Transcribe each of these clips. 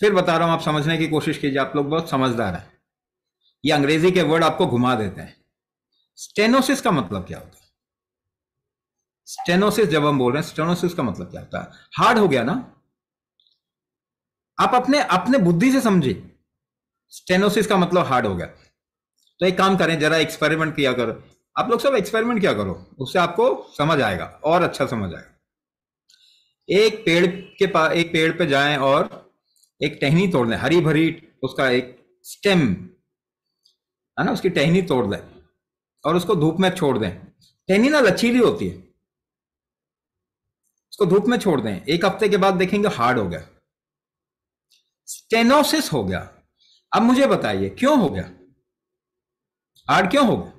फिर बता रहा हूं आप समझने की कोशिश कीजिए आप लोग बहुत समझदार हैं ये अंग्रेजी के वर्ड आपको घुमा देते हैं स्टेनोसिस का मतलब क्या होता है स्टेनोसिस जब हम बोल रहे हैं स्टेनोसिस का मतलब क्या होता है हार्ड हो गया ना आप अपने अपने बुद्धि से समझिए स्टेनोसिस का मतलब हार्ड हो गया तो एक काम करें जरा एक्सपेरिमेंट किया करो आप लोग सब एक्सपेरिमेंट क्या करो उससे आपको समझ आएगा और अच्छा समझ आएगा एक पेड़ के पास एक पेड़ पे जाएं और एक टहनी तोड़ दें हरी भरी उसका एक स्टेम है ना उसकी टहनी तोड़ दें और उसको धूप में छोड़ दें टहनी ना लचीली होती है उसको धूप में छोड़ दें एक हफ्ते के बाद देखेंगे हार्ड हो गया स्टेनोसिस हो गया अब मुझे बताइए क्यों हो गया हार्ड क्यों हो गया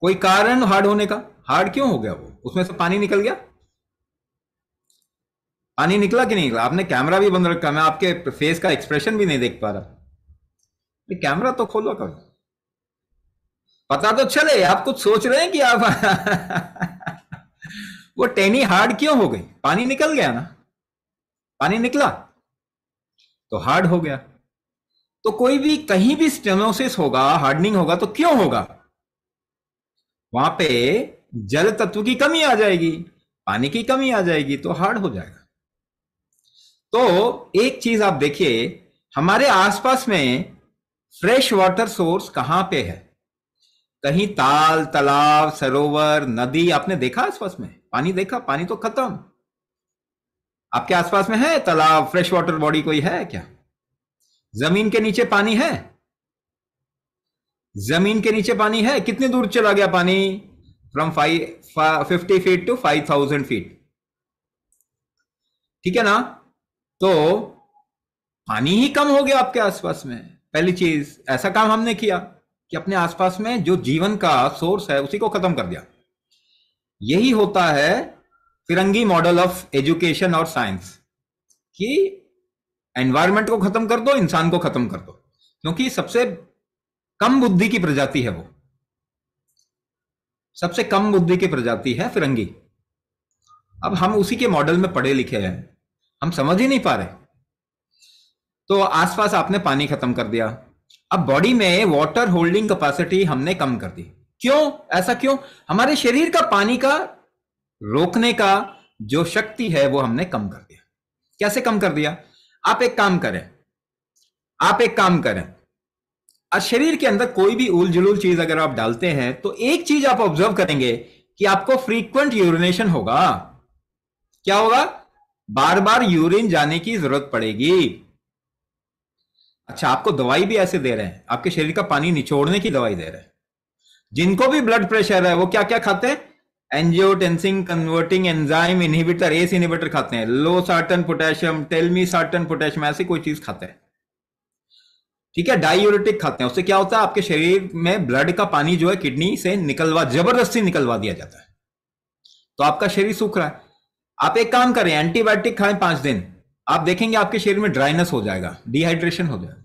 कोई कारण हार्ड होने का हार्ड क्यों हो गया वो उसमें से पानी निकल गया पानी निकला कि नहीं निकला आपने कैमरा भी बंद रखा मैं आपके फेस का एक्सप्रेशन भी नहीं देख पा रहा कैमरा तो खोलो कर पता तो चले आप कुछ सोच रहे हैं कि आप वो टेनी हार्ड क्यों हो गई पानी निकल गया ना पानी निकला तो हार्ड हो गया तो कोई भी कहीं भी स्टेनोसिस होगा हार्डनिंग होगा तो क्यों होगा वहां पे जल तत्व की कमी आ जाएगी पानी की कमी आ जाएगी तो हार्ड हो जाएगा तो एक चीज आप देखिए हमारे आसपास में फ्रेश वाटर सोर्स कहां पे है कहीं ताल तालाब सरोवर नदी आपने देखा आसपास में पानी देखा पानी तो खत्म आपके आसपास में है तालाब फ्रेश वाटर बॉडी कोई है क्या जमीन के नीचे पानी है जमीन के नीचे पानी है कितनी दूर चला गया पानी from five fifty feet to five thousand feet ठीक है ना तो पानी ही कम हो गया आपके आसपास में पहली चीज ऐसा काम हमने किया कि अपने आसपास में जो जीवन का सोर्स है उसी को खत्म कर दिया यही होता है फिरंगी मॉडल ऑफ एजुकेशन और साइंस कि एनवायरमेंट को खत्म कर दो इंसान को खत्म कर दो क्योंकि सबसे कम बुद्धि की प्रजाति है वो सबसे कम बुद्धि की प्रजाति है फिरंगी अब हम उसी के मॉडल में पढ़े लिखे हैं हम समझ ही नहीं पा रहे तो आसपास आपने पानी खत्म कर दिया अब बॉडी में वाटर होल्डिंग कैपेसिटी हमने कम कर दी क्यों ऐसा क्यों हमारे शरीर का पानी का रोकने का जो शक्ति है वो हमने कम कर दिया कैसे कम कर दिया आप एक काम करें आप एक काम करें और शरीर के अंदर कोई भी उल जुलूल चीज अगर आप डालते हैं तो एक चीज आप ऑब्जर्व करेंगे कि आपको फ्रीक्वेंट यूरिनेशन होगा क्या होगा बार बार यूरिन जाने की जरूरत पड़ेगी अच्छा आपको दवाई भी ऐसे दे रहे हैं आपके शरीर का पानी निचोड़ने की दवाई दे रहे हैं जिनको भी ब्लड प्रेशर है वो क्या क्या खाते हैं angiotensin converting enzyme inhibitor ACE inhibitor खाते हैं losartan potassium telmisartan potassium ऐसी कोई चीज खाते हैं ठीक है डायूरेटिक खाते हैं उससे क्या होता है आपके शरीर में ब्लड का पानी जो है किडनी से निकलवा जबरदस्ती निकलवा दिया जाता है तो आपका शरीर सूख रहा है आप एक काम करें एंटीबायोटिक खाएं पांच दिन आप देखेंगे आपके शरीर में ड्राइनेस हो जाएगा डिहाइड्रेशन हो जाएगा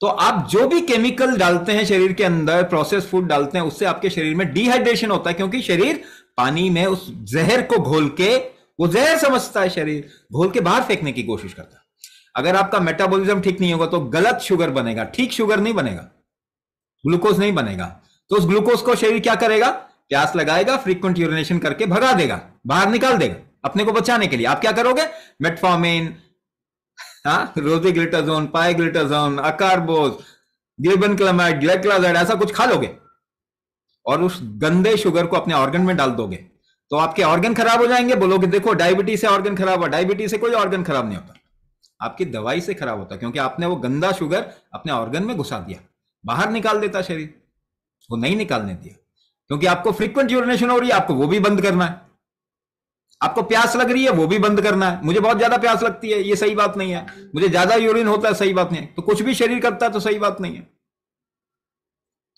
तो आप जो भी केमिकल डालते हैं शरीर के अंदर प्रोसेस फूड डालते हैं उससे आपके शरीर में डिहाइड्रेशन होता है क्योंकि शरीर पानी में उस जहर को घोल के वो जहर समझता है शरीर घोल के बाहर फेंकने की कोशिश करता है अगर आपका मेटाबॉलिज्म ठीक नहीं होगा तो गलत शुगर बनेगा ठीक शुगर नहीं बनेगा ग्लूकोज नहीं बनेगा तो उस ग्लूकोज को शरीर क्या करेगा प्यास लगाएगा फ्रीक्वेंट यूरिनेशन करके भगा देगा बाहर निकाल देगा अपने को बचाने के लिए आप क्या करोगे मेटफॉर्मिन हाँ रोजी ग्लिटाजोन पाई ग्लिटाजोन अकारबोज ग्लिबन क्लमाइड ग्लेक्लाजाइड ऐसा कुछ खा लोगे और उस गंदे शुगर को अपने ऑर्गन में डाल दोगे तो आपके ऑर्गन खराब हो जाएंगे बोलोगे देखो डायबिटीज से ऑर्गन खराब हुआ डायबिटीज से कोई ऑर्गन खराब नहीं होता आपकी दवाई से खराब होता क्योंकि आपने वो गंदा शुगर अपने ऑर्गन में घुसा दिया बाहर निकाल देता शरीर वो नहीं निकालने दिया क्योंकि आपको फ्रीक्वेंट यूरिनेशन हो रही है आपको वो भी बंद करना है आपको प्यास लग रही है वो भी बंद करना है मुझे बहुत ज्यादा प्यास लगती है ये सही बात नहीं है मुझे ज्यादा यूरिन होता है सही बात नहीं है तो कुछ भी शरीर करता है तो सही बात नहीं है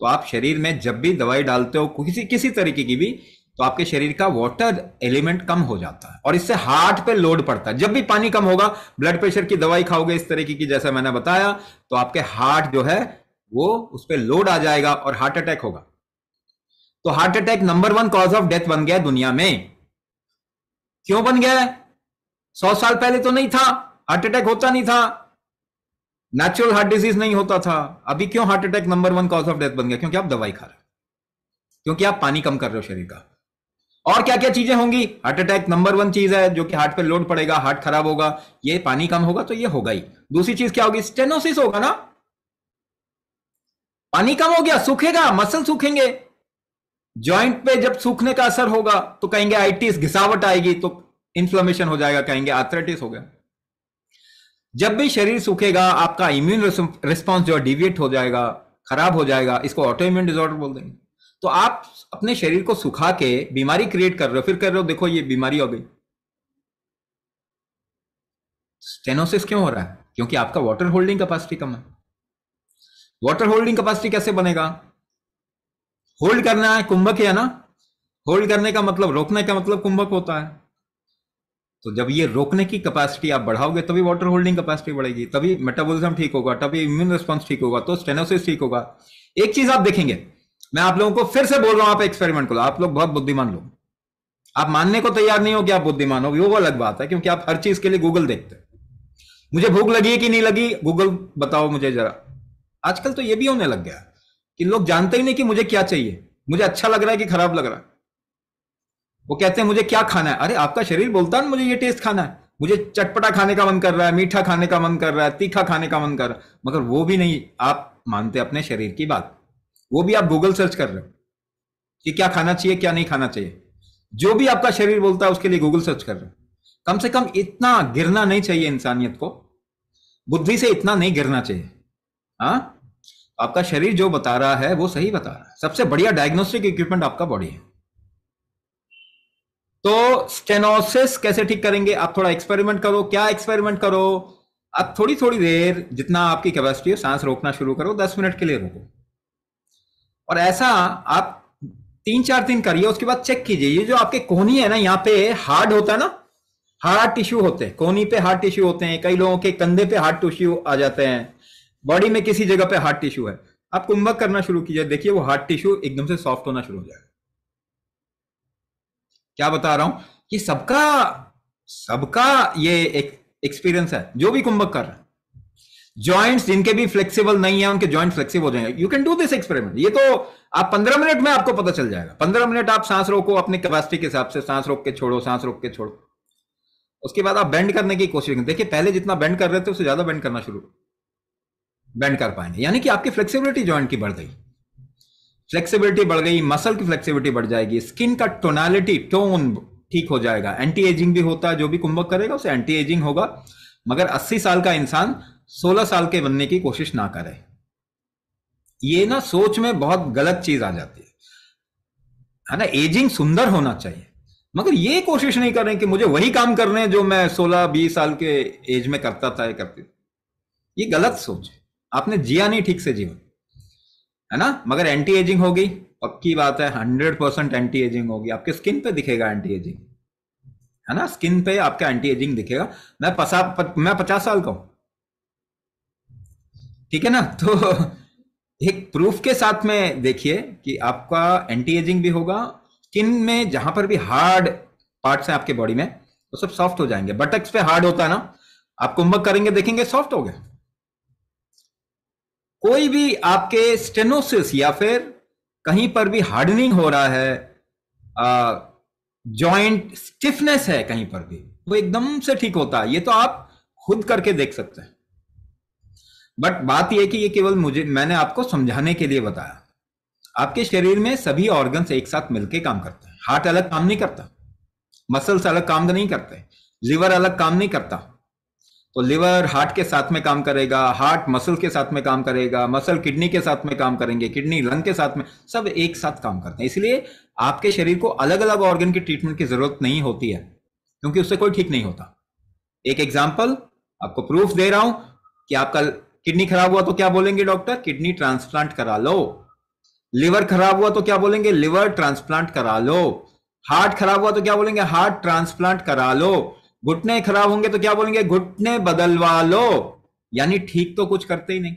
तो आप शरीर में जब भी दवाई डालते हो किसी किसी तरीके की भी तो आपके शरीर का वाटर एलिमेंट कम हो जाता है और इससे हार्ट पे लोड पड़ता है जब भी पानी कम होगा ब्लड प्रेशर की दवाई खाओगे इस तरीके की जैसा मैंने बताया तो आपके हार्ट जो है वो उस पर लोड आ जाएगा और हार्ट अटैक होगा तो heart attack number one cause of death बन गया दुनिया में क्यों बन गया सौ साल पहले तो नहीं था हार्ट अटैक होता नहीं था नेचुरल हार्ट डिजीज नहीं होता था अभी क्यों heart attack number one cause of death बन गया क्योंकि आप दवाई खा रहे क्योंकि आप पानी कम कर रहे हो शरीर का और क्या क्या चीजें होंगी हार्ट अटैक नंबर वन चीज है जो कि हार्ट पर लोड पड़ेगा हार्ट खराब होगा ये पानी कम होगा तो ये होगा ही दूसरी चीज क्या होगी स्टेनोसिस होगा ना पानी कम हो गया सूखेगा मसल सूखेंगे ज्वाइंट पे जब सूखने का असर होगा तो कहेंगे आईटीस घिसावट आएगी तो इंफ्लेमेशन हो जाएगा कहेंगे आर्थराइटिस हो गया जब भी शरीर सूखेगा आपका इम्यून रिस्पॉन्स जो डिविएट हो जाएगा खराब हो जाएगा इसको ऑटो इम्यून डिजॉर्डर बोल देंगे तो आप अपने शरीर को सुखा के बीमारी क्रिएट कर रहे हो फिर कर रहे हो देखो ये बीमारी हो गई स्टेनोसिस क्यों हो रहा है क्योंकि आपका वाटर होल्डिंग कैपेसिटी कम है वाटर होल्डिंग कैपेसिटी कैसे बनेगा होल्ड करना है कुंभक है ना होल्ड करने का मतलब रोकने का मतलब कुंभक होता है तो जब ये रोकने की कैपेसिटी आप बढ़ाओगे तभी वाटर होल्डिंग कैपेसिटी बढ़ेगी तभी मेटाबॉलिज्म ठीक होगा तभी इम्यून रिस्पॉन्स ठीक होगा तो स्टेनोसिस ठीक होगा एक चीज आप देखेंगे मैं आप लोगों को फिर से बोल रहा हूं आप एक्सपेरिमेंट को आप लोग बहुत बुद्धिमान लोग आप मानने को तैयार नहीं हो कि आप बुद्धिमान हो वो अलग बात है क्योंकि आप हर चीज के लिए गूगल देखते हैं मुझे भूख लगी है कि नहीं लगी गूगल बताओ मुझे जरा आजकल तो ये भी होने लग गया कि लोग जानते ही नहीं कि मुझे क्या चाहिए मुझे अच्छा लग रहा है कि खराब लग रहा है वो कहते हैं मुझे क्या खाना है अरे आपका शरीर बोलता है मुझे ये टेस्ट खाना है मुझे चटपटा खाने का मन कर रहा है मीठा खाने का मन कर रहा है तीखा खाने का मन कर रहा है मगर वो भी नहीं आप मानते अपने शरीर की बात वो भी आप गूगल सर्च कर रहे हो कि क्या खाना चाहिए क्या नहीं खाना चाहिए जो भी आपका शरीर बोलता है उसके लिए गूगल सर्च कर रहे हो कम से कम इतना गिरना नहीं चाहिए इंसानियत को बुद्धि से इतना नहीं गिरना चाहिए हाँ आपका शरीर जो बता रहा है वो सही बता रहा है सबसे बढ़िया डायग्नोस्टिक इक्विपमेंट आपका बॉडी है तो स्टेनोसिस कैसे ठीक करेंगे आप थोड़ा एक्सपेरिमेंट करो क्या एक्सपेरिमेंट करो आप थोड़ी थोड़ी देर जितना आपकी कैपेसिटी है सांस रोकना शुरू करो दस मिनट के लिए रोको और ऐसा आप तीन चार दिन करिए उसके बाद चेक कीजिए ये जो आपके कोहनी है ना यहाँ पे हार्ड होता है ना हार्ड टिश्यू होते हैं कोहनी पे हार्ड टिश्यू होते हैं कई लोगों के कंधे पे हार्ड टिश्यू आ जाते हैं बॉडी में किसी जगह पे हार्ट टिश्यू है आप कुंभक करना शुरू कीजिए देखिए वो हार्ट टिश्यू एकदम से सॉफ्ट होना शुरू हो जाएगा क्या बता रहा हूं कि सबका सबका ये एक एक्सपीरियंस है जो भी कुंभक कर रहा है ज्वाइंट जिनके भी फ्लेक्सिबल नहीं है उनके जॉइंट फ्लेक्सिबल हो जाएंगे you can do this experiment ये तो आप पंद्रह मिनट में आपको पता चल जाएगा पंद्रह मिनट आप सांस रोको अपनी कैपेसिटी के हिसाब से सांस रोक के छोड़ो सांस रोक के छोड़ो उसके बाद आप बेंड करने की कोशिश करें देखिए पहले जितना बेंड कर रहे थे उससे ज्यादा बेंड करना शुरू करो बेंड कर पाएंगे यानी कि आपकी फ्लेक्सिबिलिटी ज्वाइंट की बढ़ गई फ्लेक्सिबिलिटी बढ़ गई मसल की फ्लेक्सिबिलिटी बढ़ जाएगी स्किन का टोनालिटी टोन ठीक हो जाएगा एंटी एजिंग भी होता है जो भी कुंभक करेगा उसे एंटी एजिंग होगा मगर 80 साल का इंसान 16 साल के बनने की कोशिश ना करे ये ना सोच में बहुत गलत चीज आ जाती है है ना एजिंग सुंदर होना चाहिए मगर ये कोशिश नहीं करें कि मुझे वही काम करने हैं जो मैं 16 20 साल के एज में करता था करती ये गलत सोच है आपने जिया नहीं ठीक से जीवन है ना मगर एंटी एजिंग होगी पक्की बात है हंड्रेड परसेंट एंटी एजिंग होगी आपके स्किन पे दिखेगा एंटी एजिंग है ना स्किन पे आपका एंटी एजिंग दिखेगा मैं पसा प, मैं पचास साल का हूं ठीक है ना तो एक प्रूफ के साथ में देखिए कि आपका एंटी एजिंग भी होगा स्किन में जहां पर भी हार्ड पार्ट है आपके बॉडी में वो सब सॉफ्ट हो जाएंगे बटक्स पे हार्ड होता है ना आप कुंभक करेंगे देखेंगे सॉफ्ट हो गया कोई भी आपके स्टेनोसिस या फिर कहीं पर भी हार्डनिंग हो रहा है जॉइंट स्टिफनेस है कहीं पर भी वो एकदम से ठीक होता है ये तो आप खुद करके देख सकते हैं बट बात यह कि ये केवल मुझे मैंने आपको समझाने के लिए बताया आपके शरीर में सभी ऑर्गन्स एक साथ मिलकर काम करते हैं हार्ट अलग काम नहीं करता मसल्स अलग काम नहीं करते लिवर अलग काम नहीं करता तो लिवर हार्ट के साथ में काम करेगा हार्ट मसल के साथ में काम करेगा मसल किडनी के साथ में काम करेंगे किडनी लंग के साथ में सब एक साथ काम करते हैं इसलिए आपके शरीर को अलग अलग ऑर्गन की ट्रीटमेंट की जरूरत नहीं होती है क्योंकि उससे कोई ठीक नहीं होता एक एग्जाम्पल आपको प्रूफ दे रहा हूं कि आपका किडनी खराब हुआ तो क्या बोलेंगे डॉक्टर किडनी ट्रांसप्लांट करा लो लिवर खराब हुआ तो क्या बोलेंगे लिवर ट्रांसप्लांट करा लो हार्ट खराब हुआ तो क्या बोलेंगे हार्ट ट्रांसप्लांट करा लो घुटने खराब होंगे तो क्या बोलेंगे घुटने बदलवा लो यानी ठीक तो कुछ करते ही नहीं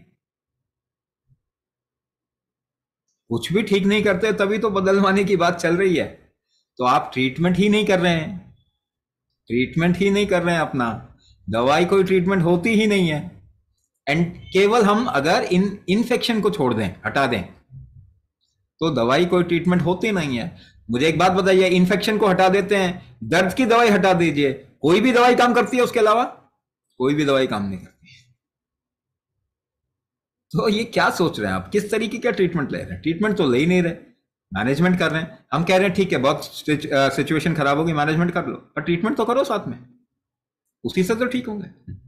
कुछ भी ठीक नहीं करते तभी तो बदलवाने की बात चल रही है तो आप ट्रीटमेंट ही नहीं कर रहे हैं ट्रीटमेंट ही नहीं कर रहे हैं अपना दवाई कोई ट्रीटमेंट होती ही नहीं है एंड केवल हम अगर इन इन्फेक्शन को छोड़ दें हटा दें तो दवाई कोई ट्रीटमेंट होती नहीं है मुझे एक बात बताइए इन्फेक्शन को हटा देते हैं दर्द की दवाई हटा दीजिए कोई भी दवाई काम करती है उसके अलावा कोई भी दवाई काम नहीं करती है तो ये क्या सोच रहे हैं आप किस तरीके का ट्रीटमेंट ले रहे हैं ट्रीटमेंट तो ले ही नहीं रहे मैनेजमेंट कर रहे हैं हम कह रहे हैं ठीक है बहुत सिचुएशन खराब होगी मैनेजमेंट कर लो पर ट्रीटमेंट तो करो साथ में उसी से तो ठीक होंगे